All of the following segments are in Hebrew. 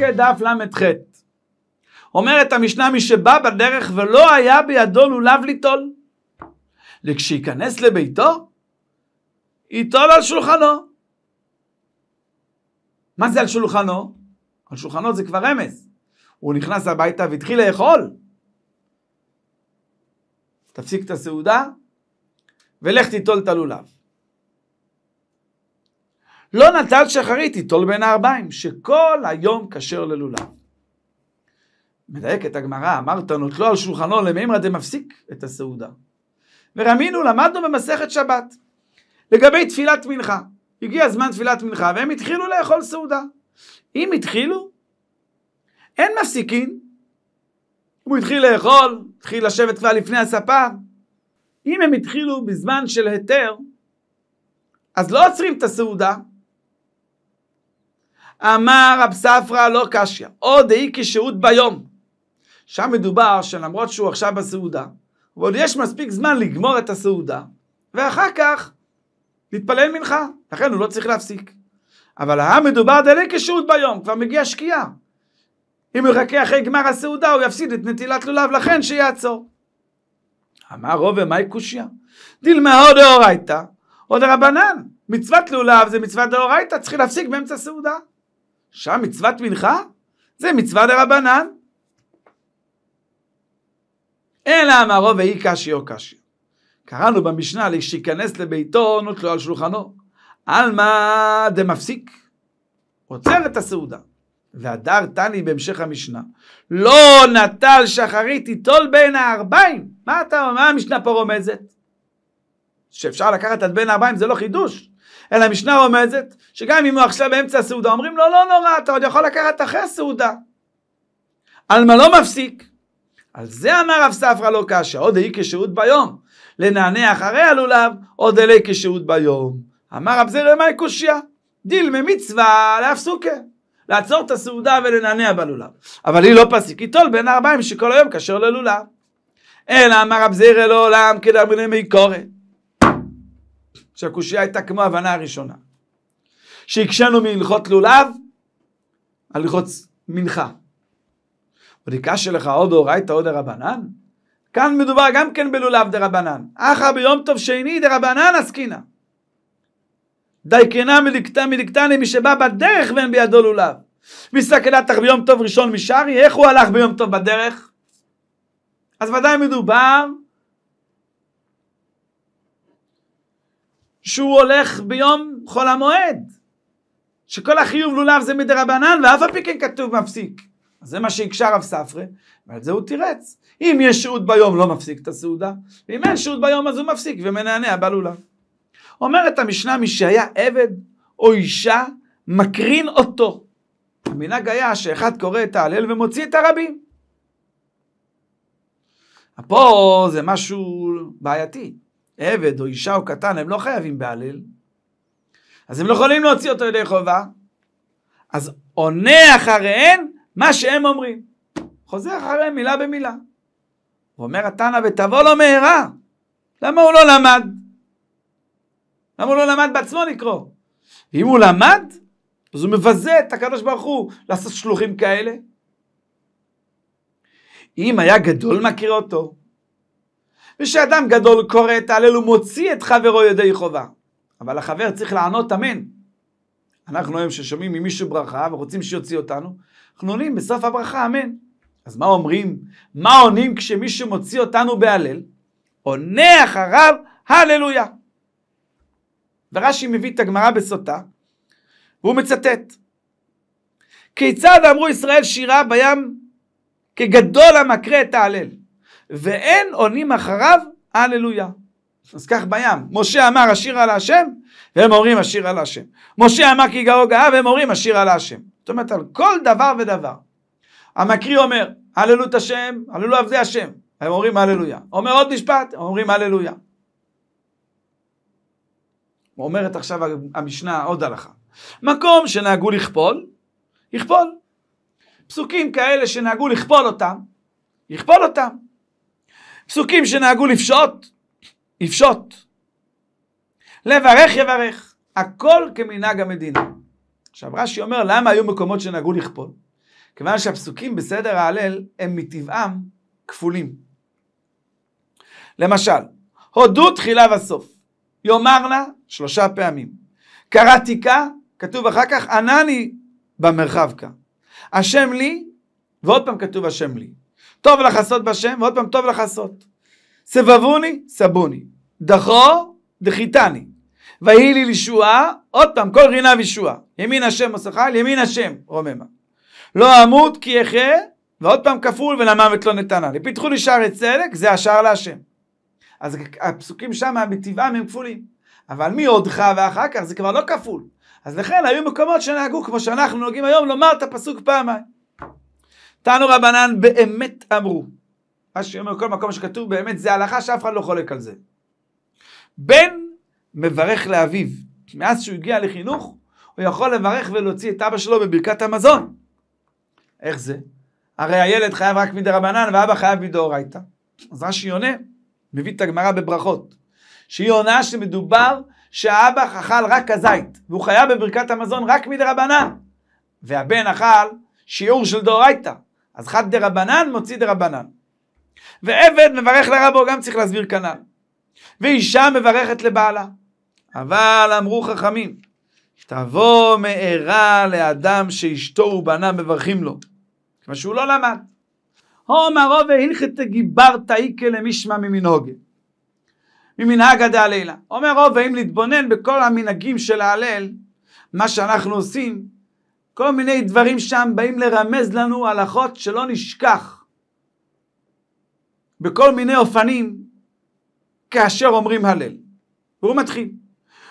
פרקי דף ל"ח. אומרת המשנה, מי שבא בדרך ולא היה בידו לולב ליטול. וכשייכנס לביתו, ייטול על שולחנו. מה זה על שולחנו? על שולחנו זה כבר רמז. הוא נכנס הביתה והתחיל לאכול. תפסיק את הסעודה ולך תיטול את הלולב. לא נטל שחרית, ייטול בין הארבעים, שכל היום כשר ללולב. מדייקת הגמרא, אמרת נוטלו על שולחנו למימרא דמפסיק את הסעודה. ורמינו, למדנו במסכת שבת. לגבי תפילת מנחה, הגיע זמן תפילת מנחה והם התחילו לאכול סעודה. אם התחילו, אין מפסיקין. הוא התחיל לאכול, התחיל לשבת כבר לפני הספה. אם הם התחילו בזמן של היתר, אז לא עוצרים את הסעודה, אמר רב ספרא לא קשיא, או דאי כשהות ביום. שם מדובר שלמרות שהוא עכשיו בסעודה, ועוד יש מספיק זמן לגמור את הסעודה, ואחר כך להתפלל מנחה, לכן הוא לא צריך להפסיק. אבל היה מדובר דלי כשהות ביום, כבר מגיע שקיעה. אם הוא יחכה אחרי גמר הסעודה, הוא יפסיד את נטילת לולב, לכן שיעצור. אמר רובה, מהי קושיא? דילמה עוד דאורייתא, עוד רבנן. מצוות לולב זה מצוות דאורייתא, צריכים להפסיק באמצע סעודה. שם מצוות מנחה זה מצווה דרבנן. אלא אמרו ואי קשי או קשי. קראנו במשנה, שייכנס לביתו נוטלו על שולחנו. עלמא דמפסיק, עוצר את הסעודה. והדר תני בהמשך המשנה, לא נטל שחרית יטול בין הארבעים. מה אתה, מה המשנה פה רומזת? שאפשר לקחת עד בין הארבעים זה לא חידוש. אלא המשנה רומזת שגם אם הוא עכשיו באמצע הסעודה, אומרים לו, לא נורא, אתה עוד יכול לקחת אחרי הסעודה. על מה לא מפסיק? על זה אמר רב ספרא לא קשה, עוד אי כשהות ביום. לנענע אחרי הלולב, עוד אלי כשהות ביום. אמר רב זרע מאי קושיא, דיל ממצווה להפסוקה. לעצור את הסעודה ולנענע בלולב. אבל היא לא פסיק, היא טול בין הארבעים שכל היום כשר ללולב. אלא אמר רב זרע לעולם כדאמרי מי קורת. שהקושייה הייתה כמו ההבנה הראשונה. שהקשינו מהלכות לולב על הלכות מנחה. בדיקה לך עוד אורייתא עוד דרבנן? כאן מדובר גם כן בלולב דרבנן. אחא ביום טוב שני דרבנן עסקינא. דייקנה מליקתא מליקתני מי שבא בדרך ואין בידו לולב. מי סכנתך ביום טוב ראשון משארי, איך הוא הלך ביום טוב בדרך? אז ודאי מדובר שהוא הולך ביום חול המועד, שכל החיוב לולב זה מדרבנן, ואף על פי כן כתוב מפסיק. אז זה מה שהקשה רב ספרי ועל זה הוא תירץ. אם יש שהות ביום לא מפסיק את הסעודה, ואם אין שהות ביום אז הוא מפסיק ומנענע בלולב. אומרת המשנה, מי שהיה עבד או אישה, מקרין אותו. המנהג היה שאחד קורא את ההלל ומוציא את הרבים. פה זה משהו בעייתי. עבד או אישה או קטן, הם לא חייבים בהלל. אז הם לא יכולים להוציא אותו ידי חובה. אז עונה אחריהן מה שהם אומרים. חוזר אחריהם מילה במילה. הוא אומר, התנא ותבוא לו מהרה. למה הוא לא למד? למה הוא לא למד בעצמו לקרוא? ואם הוא למד, אז הוא מבזה את הקדוש ברוך הוא לעשות שלוחים כאלה. אם היה גדול מכיר אותו, ושאדם גדול קורא את ההלל ומוציא את חברו ידי חובה. אבל החבר צריך לענות אמן. אנחנו היום ששומעים ממישהו ברכה ורוצים שיוציא אותנו, אנחנו עונים בסוף הברכה אמן. אז מה אומרים? מה עונים כשמישהו מוציא אותנו בהלל? עונה אחריו הללויה. ורש"י מביא את הגמרא בסוטה, והוא מצטט. כיצד אמרו ישראל שירה בים כגדול המקרה את ההלל? ואין עונים אחריו, הללויה. אז כך בים, משה אמר על השם, והם אומרים על השם. משה אמר כי גאו גאה, והם אומרים על השם. זאת אומרת, על כל דבר ודבר. המקריא אומר, הללו את השם, הללו עבדי השם. הם אומרים הללויה. אומר עוד משפט, הם אומרים הללויה. אומרת עכשיו המשנה עוד הלכה. מקום שנהגו לכפול, יכפול. פסוקים כאלה שנהגו לכפול אותם, יכפול אותם. פסוקים שנהגו לפשוט, יפשוט. לברך יברך, הכל כמנהג המדינה. עכשיו רש"י אומר למה היו מקומות שנהגו לכפול? כיוון שהפסוקים בסדר ההלל הם מטבעם כפולים. למשל, הודו תחילה וסוף, נא שלושה פעמים. קראתי כה, כתוב אחר כך, ענני במרחב כה. השם לי, ועוד פעם כתוב השם לי. טוב לחסות בשם, ועוד פעם טוב לחסות. סבבוני, סבוני. דחו, דחיתני. ויהי לי לישועה, עוד פעם, כל רינה וישועה. ימין השם עושה מסכה, ימין השם רוממה. לא אמות כי אחיה, ועוד פעם כפול ולמוות לא נתנה לי. פיתחו לי שערי צדק, זה השער להשם. אז הפסוקים שם מטבעם הם כפולים. אבל מי עודך ואחר כך זה כבר לא כפול. אז לכן היו מקומות שנהגו כמו שאנחנו נוהגים היום לומר את הפסוק פעמיים. תנו רבנן באמת אמרו. מה שאומר כל מקום שכתוב באמת זה הלכה שאף אחד לא חולק על זה. בן מברך לאביו. מאז שהוא הגיע לחינוך, הוא יכול לברך ולהוציא את אבא שלו בברכת המזון. איך זה? הרי הילד חייב רק מדי רבנן ואבא חייב מדאורייתא. אז רש"י עונה, מביא את הגמרא בברכות. שהיא עונה שמדובר שהאבא אכל רק הזית, והוא חייב בברכת המזון רק מדי רבנן. והבן אכל שיעור של דאורייתא, אז חד דה רבנן מוציא דה רבנן. ועבד מברך לרבו, גם צריך להסביר כנ"ל. ואישה מברכת לבעלה. אבל אמרו חכמים, תבוא מהרה לאדם שאשתו ובנה מברכים לו, כיוון שהוא לא למד. הומרו והלכת גיברת איקה למישמע ממנהוגת. ממנהג עד הלילה. אומר רוב, האם להתבונן בכל המנהגים של ההלל, מה שאנחנו עושים, כל מיני דברים שם באים לרמז לנו הלכות שלא נשכח בכל מיני אופנים כאשר אומרים הלל. והוא מתחיל.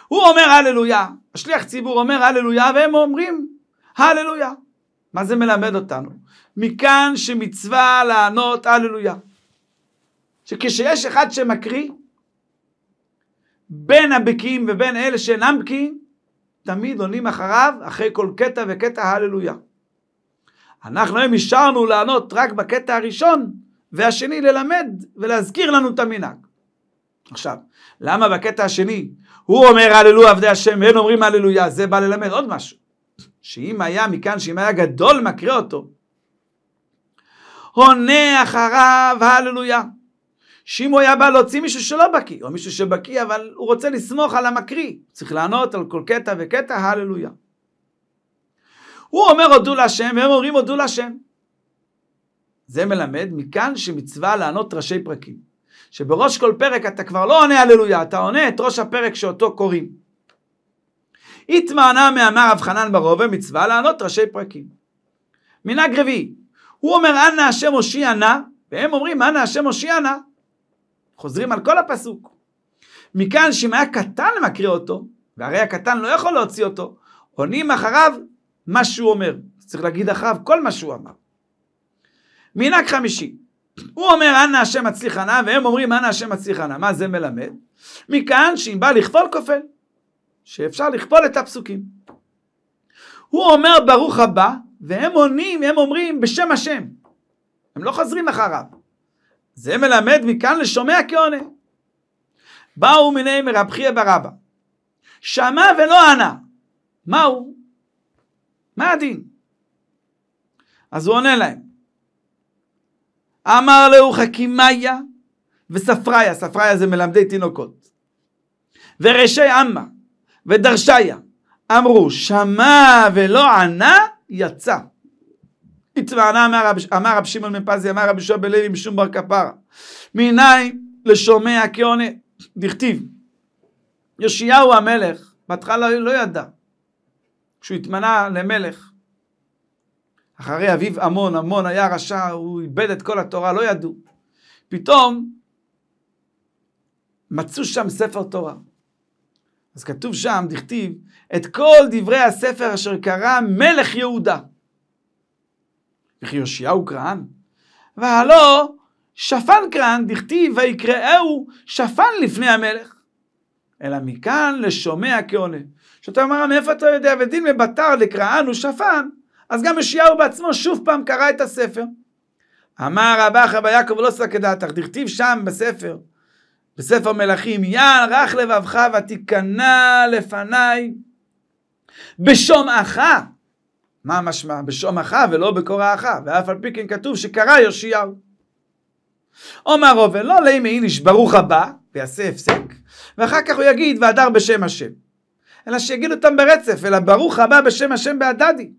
הוא אומר הללויה, השליח ציבור אומר הללויה והם אומרים הללויה. מה זה מלמד אותנו? מכאן שמצווה לענות הללויה. שכשיש אחד שמקריא בין הבקיאים ובין אלה שאינם בקיאים, תמיד עונים אחריו, אחרי כל קטע וקטע הללויה. אנחנו היום אישרנו לענות רק בקטע הראשון, והשני ללמד ולהזכיר לנו את המנהג. עכשיו, למה בקטע השני הוא אומר הללו עבדי השם, הם אומרים הללויה, זה בא ללמד עוד משהו. שאם היה מכאן, שאם היה גדול מקריא אותו, עונה אחריו הללויה. שאם הוא היה בא להוציא מישהו שלא בקיא, או מישהו שבקיא אבל הוא רוצה לסמוך על המקריא, צריך לענות על כל קטע וקטע, הללויה. הוא אומר הודו להשם, והם אומרים הודו להשם. זה מלמד מכאן שמצווה לענות ראשי פרקים. שבראש כל פרק אתה כבר לא עונה הללויה, אתה עונה את ראש הפרק שאותו קוראים. התמענה מאמר רב חנן ברובה מצווה לענות ראשי פרקים. מנהג רביעי, הוא אומר אנא השם הושיע נא, והם אומרים אנא השם הושיע נא. חוזרים על כל הפסוק. מכאן שאם היה קטן מקריא אותו, והרי הקטן לא יכול להוציא אותו, עונים אחריו מה שהוא אומר. צריך להגיד אחריו כל מה שהוא אמר. מנהג חמישי, הוא אומר אנא השם מצליח מצליחנה, והם אומרים אנא השם מצליח מצליחנה. מה זה מלמד? מכאן שאם בא לכפול כופל, שאפשר לכפול את הפסוקים. הוא אומר ברוך הבא, והם עונים, הם אומרים בשם השם. הם לא חוזרים אחריו. זה מלמד מכאן לשומע כעונה. באו מיני מרב חייא ברבא. שמע ולא ענה. מה הוא? מה הדין? אז הוא עונה להם. אמר להו חכימיה וספריה, ספריה זה מלמדי תינוקות. וראשי עמה ודרשיה אמרו שמע ולא ענה יצא. התמענה אמר רב שמעון מפזי, אמר רבי שוב בלוי משום בר כפרה. מניין לשומע כעונה, דכתיב. יאשיהו המלך, בהתחלה לא ידע, כשהוא התמנה למלך. אחרי אביו עמון, עמון היה רשע, הוא איבד את כל התורה, לא ידעו. פתאום מצאו שם ספר תורה. אז כתוב שם, דכתיב, את כל דברי הספר אשר קרא מלך יהודה. וכי יאשיהו קראן? והלא שפן קראן דכתיב ויקראהו שפן לפני המלך. אלא מכאן לשומע כעונה. שאתה אומר, מאיפה אתה יודע? ודין מבטר לקראן הוא שפן. אז גם יאשיהו בעצמו שוב פעם קרא את הספר. אמר רבא חבא יעקב לא עשה דעתך, דכתיב שם בספר, בספר מלכים, יען רך לבבך ותיכנע לפניי בשומעך מה המשמע? בשומעך ולא בקוראך, ואף על פי כן כתוב שקרא יאשיהו. אומר ראובן, לא לימי איניש ברוך הבא, ויעשה הפסק, ואחר כך הוא יגיד והדר בשם השם. אלא שיגיד אותם ברצף, אלא ברוך הבא בשם השם בהדדי.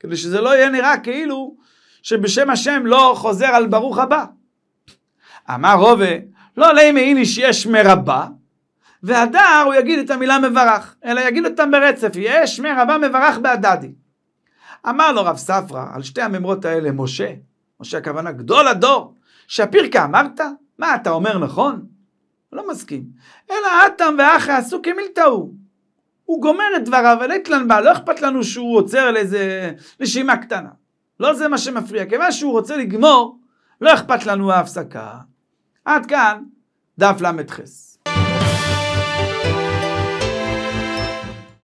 כדי שזה לא יהיה נראה כאילו שבשם השם לא חוזר על ברוך הבא. אמר רובה, לא לימי איניש יש מרבה, והדר הוא יגיד את המילה מברך, אלא יגיד אותם ברצף, יש מרבה מברך בהדדי. אמר לו רב ספרא, על שתי הממרות האלה, משה, משה הכוונה גדול הדור, שפירקה אמרת? מה, אתה אומר נכון? לא מסכים. אלא אטם ואחא עשו כמילתאו. הוא גומר את דבריו, ולטלן בא, לא אכפת לנו שהוא עוצר לאיזה נשימה קטנה. לא זה מה שמפריע. כיוון שהוא רוצה לגמור, לא אכפת לנו ההפסקה. עד כאן דף ל"ח.